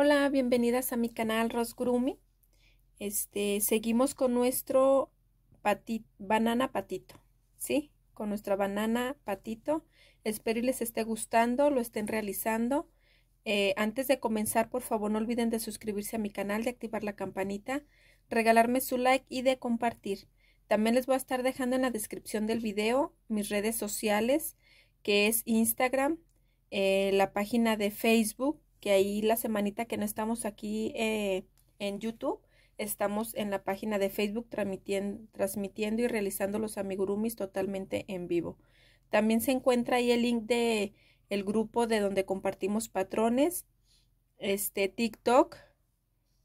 Hola, bienvenidas a mi canal Rosgrumi. Este, seguimos con nuestro patito banana patito, ¿sí? Con nuestra banana patito. Espero que les esté gustando, lo estén realizando. Eh, antes de comenzar, por favor, no olviden de suscribirse a mi canal, de activar la campanita, regalarme su like y de compartir. También les voy a estar dejando en la descripción del video mis redes sociales, que es Instagram, eh, la página de Facebook, que ahí la semanita que no estamos aquí eh, en YouTube, estamos en la página de Facebook transmitiendo, transmitiendo y realizando los amigurumis totalmente en vivo. También se encuentra ahí el link de el grupo de donde compartimos patrones, este TikTok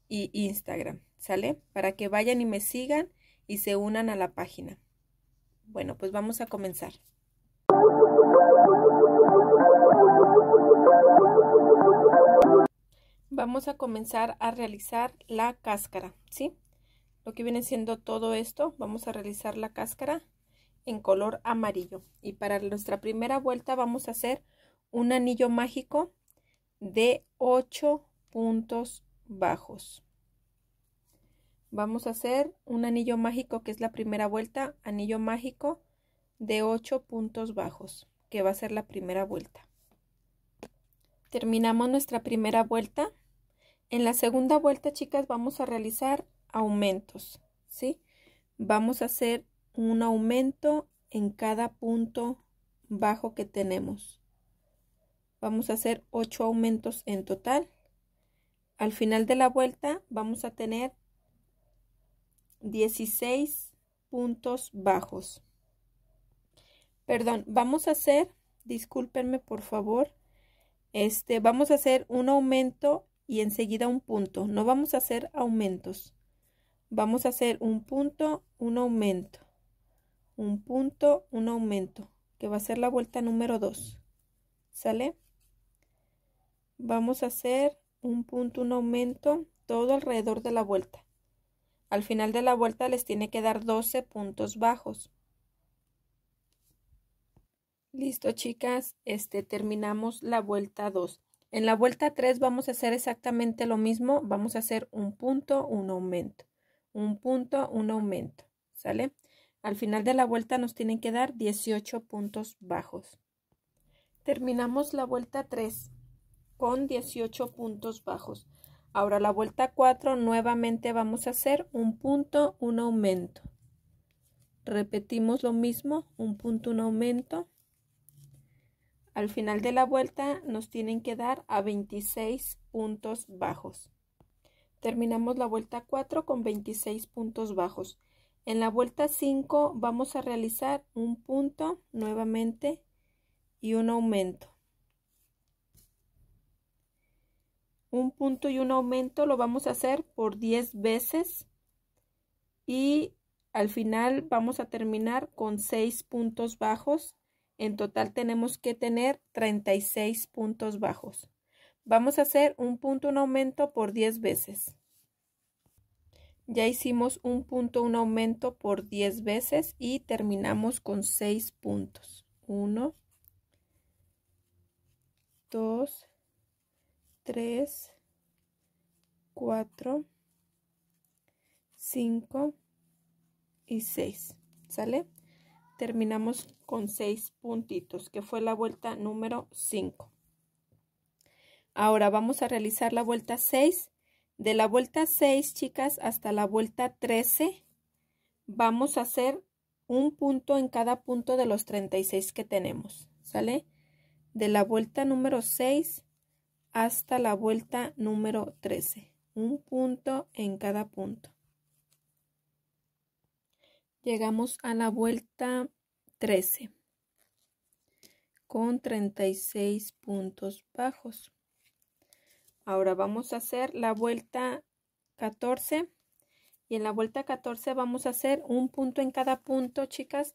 y Instagram, ¿sale? Para que vayan y me sigan y se unan a la página. Bueno, pues vamos a comenzar. vamos a comenzar a realizar la cáscara, ¿sí? Lo que viene siendo todo esto, vamos a realizar la cáscara en color amarillo. Y para nuestra primera vuelta vamos a hacer un anillo mágico de 8 puntos bajos. Vamos a hacer un anillo mágico que es la primera vuelta, anillo mágico de 8 puntos bajos, que va a ser la primera vuelta. Terminamos nuestra primera vuelta en la segunda vuelta, chicas, vamos a realizar aumentos, ¿sí? Vamos a hacer un aumento en cada punto bajo que tenemos. Vamos a hacer 8 aumentos en total. Al final de la vuelta vamos a tener 16 puntos bajos. Perdón, vamos a hacer, discúlpenme por favor, este, vamos a hacer un aumento y enseguida un punto. No vamos a hacer aumentos. Vamos a hacer un punto, un aumento. Un punto, un aumento. Que va a ser la vuelta número 2. ¿Sale? Vamos a hacer un punto, un aumento todo alrededor de la vuelta. Al final de la vuelta les tiene que dar 12 puntos bajos. Listo, chicas. Este terminamos la vuelta 2. En la vuelta 3 vamos a hacer exactamente lo mismo. Vamos a hacer un punto, un aumento. Un punto, un aumento. ¿Sale? Al final de la vuelta nos tienen que dar 18 puntos bajos. Terminamos la vuelta 3 con 18 puntos bajos. Ahora la vuelta 4 nuevamente vamos a hacer un punto, un aumento. Repetimos lo mismo, un punto, un aumento. Al final de la vuelta nos tienen que dar a 26 puntos bajos. Terminamos la vuelta 4 con 26 puntos bajos. En la vuelta 5 vamos a realizar un punto nuevamente y un aumento. Un punto y un aumento lo vamos a hacer por 10 veces y al final vamos a terminar con 6 puntos bajos en total tenemos que tener 36 puntos bajos. Vamos a hacer un punto un aumento por 10 veces. Ya hicimos un punto un aumento por 10 veces y terminamos con 6 puntos. 1, 2, 3, 4, 5 y 6. ¿Sale? terminamos con seis puntitos, que fue la vuelta número 5. Ahora vamos a realizar la vuelta 6. De la vuelta 6, chicas, hasta la vuelta 13, vamos a hacer un punto en cada punto de los 36 que tenemos, ¿sale? De la vuelta número 6 hasta la vuelta número 13, un punto en cada punto. Llegamos a la vuelta 13 con 36 puntos bajos. Ahora vamos a hacer la vuelta 14 y en la vuelta 14 vamos a hacer un punto en cada punto, chicas,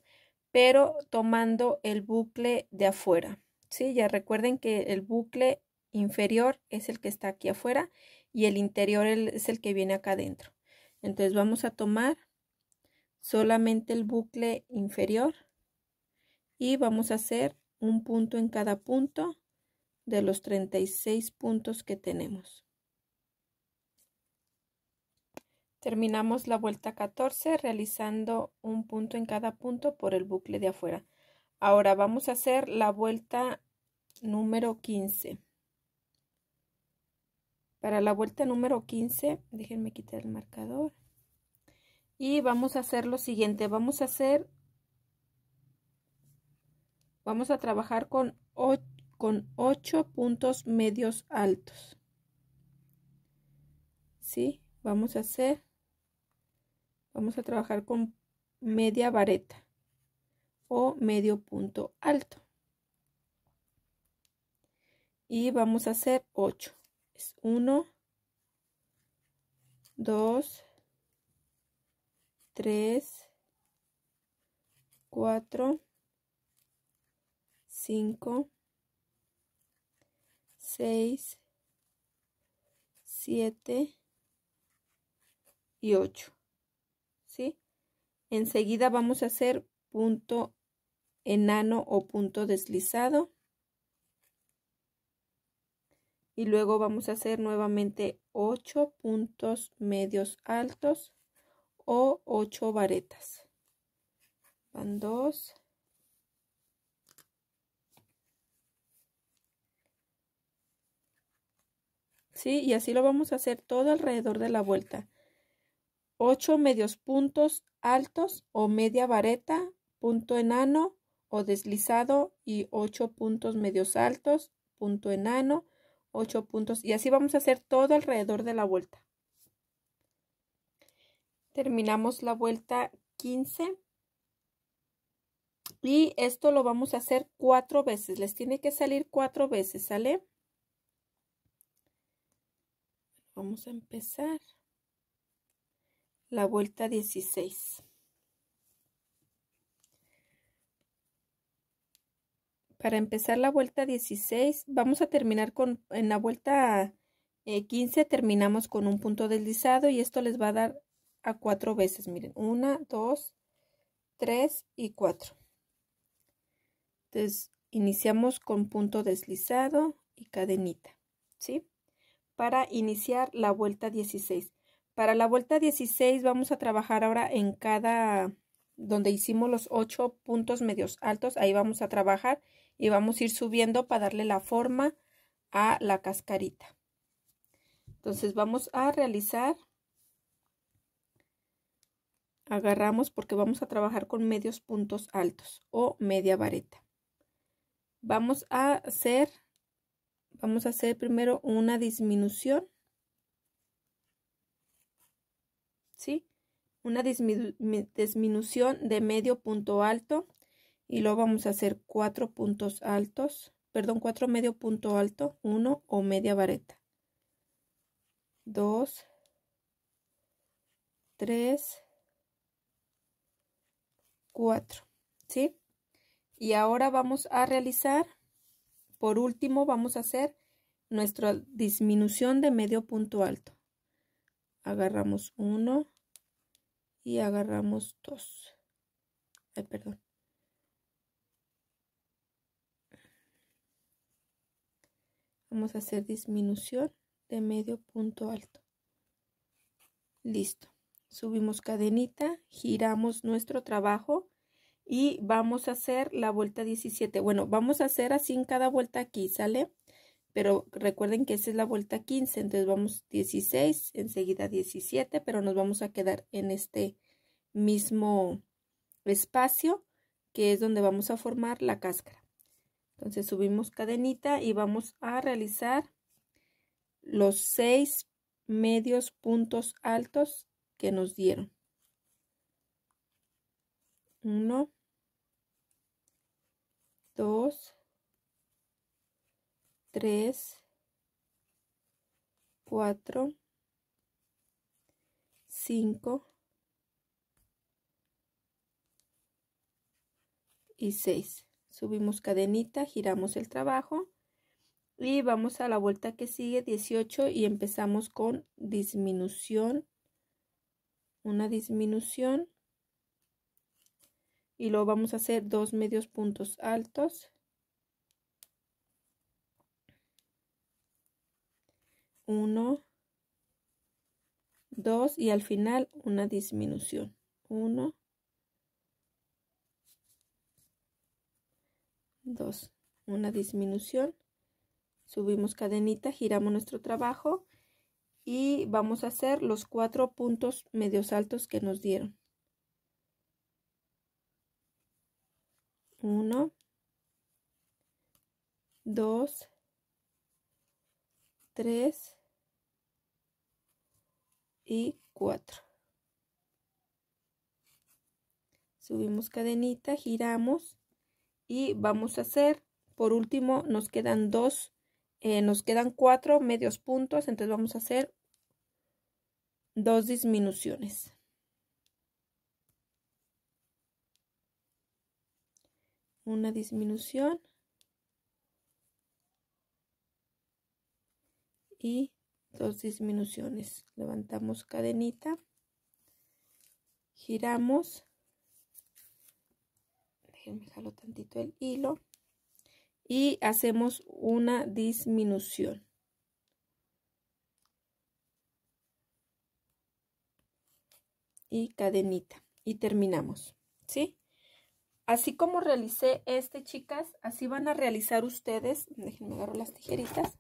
pero tomando el bucle de afuera. Sí, ya recuerden que el bucle inferior es el que está aquí afuera y el interior es el que viene acá adentro. Entonces vamos a tomar solamente el bucle inferior y vamos a hacer un punto en cada punto de los 36 puntos que tenemos. Terminamos la vuelta 14 realizando un punto en cada punto por el bucle de afuera. Ahora vamos a hacer la vuelta número 15. Para la vuelta número 15, déjenme quitar el marcador y vamos a hacer lo siguiente vamos a hacer vamos a trabajar con 8 con 8 puntos medios altos ¿sí? vamos a hacer vamos a trabajar con media vareta o medio punto alto y vamos a hacer 8 es 1 2 3, 4, 5, 6, 7 y 8. ¿Sí? Enseguida vamos a hacer punto enano o punto deslizado. Y luego vamos a hacer nuevamente 8 puntos medios altos o 8 varetas. Van dos. ¿Sí? Y así lo vamos a hacer todo alrededor de la vuelta. Ocho medios puntos altos o media vareta, punto enano o deslizado y ocho puntos medios altos, punto enano, 8 puntos. Y así vamos a hacer todo alrededor de la vuelta terminamos la vuelta 15 y esto lo vamos a hacer cuatro veces les tiene que salir cuatro veces sale vamos a empezar la vuelta 16 para empezar la vuelta 16 vamos a terminar con en la vuelta 15 eh, terminamos con un punto deslizado y esto les va a dar a cuatro veces. Miren, una, dos, tres y cuatro. Entonces, iniciamos con punto deslizado y cadenita, ¿sí? Para iniciar la vuelta 16. Para la vuelta 16 vamos a trabajar ahora en cada, donde hicimos los ocho puntos medios altos, ahí vamos a trabajar y vamos a ir subiendo para darle la forma a la cascarita. Entonces vamos a realizar agarramos porque vamos a trabajar con medios puntos altos o media vareta. Vamos a hacer, vamos a hacer primero una disminución. ¿Sí? Una disminución de medio punto alto y luego vamos a hacer cuatro puntos altos, perdón, cuatro medio punto alto, uno o media vareta. Dos, tres, 4, ¿sí? Y ahora vamos a realizar, por último, vamos a hacer nuestra disminución de medio punto alto. Agarramos uno y agarramos 2. perdón. Vamos a hacer disminución de medio punto alto. Listo. Subimos cadenita, giramos nuestro trabajo y vamos a hacer la vuelta 17. Bueno, vamos a hacer así en cada vuelta aquí, ¿sale? Pero recuerden que esa es la vuelta 15, entonces vamos 16, enseguida 17, pero nos vamos a quedar en este mismo espacio que es donde vamos a formar la cáscara. Entonces subimos cadenita y vamos a realizar los seis medios puntos altos que nos dieron. 1. 2, 3, 4, 5 y 6. Subimos cadenita, giramos el trabajo y vamos a la vuelta que sigue 18 y empezamos con disminución, una disminución y lo vamos a hacer dos medios puntos altos uno dos y al final una disminución uno dos una disminución subimos cadenita giramos nuestro trabajo y vamos a hacer los cuatro puntos medios altos que nos dieron 1, 2, 3 y 4. Subimos cadenita, giramos y vamos a hacer, por último, nos quedan dos, eh, nos quedan cuatro medios puntos, entonces vamos a hacer dos disminuciones. una disminución y dos disminuciones. Levantamos cadenita, giramos, déjenme jalo tantito el hilo y hacemos una disminución. y cadenita y terminamos, ¿sí? Así como realicé este, chicas, así van a realizar ustedes, déjenme agarrar las tijeritas,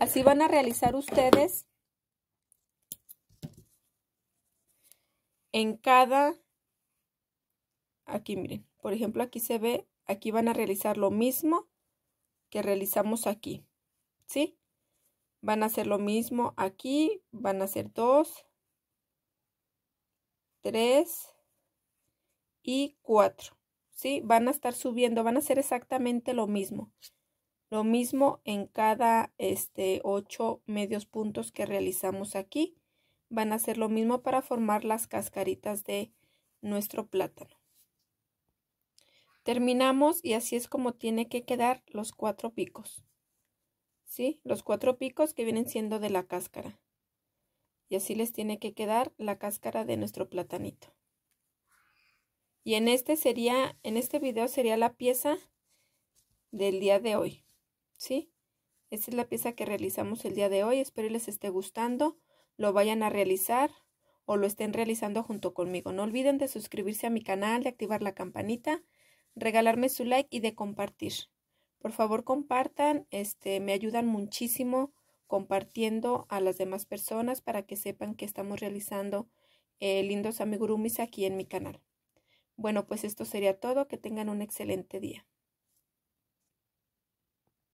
así van a realizar ustedes en cada, aquí miren, por ejemplo aquí se ve, aquí van a realizar lo mismo que realizamos aquí, ¿sí? Van a hacer lo mismo aquí, van a hacer dos, tres, y cuatro ¿Sí? Van a estar subiendo, van a ser exactamente lo mismo. Lo mismo en cada este, ocho medios puntos que realizamos aquí. Van a hacer lo mismo para formar las cascaritas de nuestro plátano. Terminamos y así es como tiene que quedar los cuatro picos. ¿Sí? Los cuatro picos que vienen siendo de la cáscara. Y así les tiene que quedar la cáscara de nuestro platanito. Y en este sería, en este video sería la pieza del día de hoy, ¿sí? Esta es la pieza que realizamos el día de hoy, espero les esté gustando, lo vayan a realizar o lo estén realizando junto conmigo. No olviden de suscribirse a mi canal, de activar la campanita, regalarme su like y de compartir. Por favor compartan, este, me ayudan muchísimo compartiendo a las demás personas para que sepan que estamos realizando eh, lindos amigurumis aquí en mi canal. Bueno, pues esto sería todo. Que tengan un excelente día.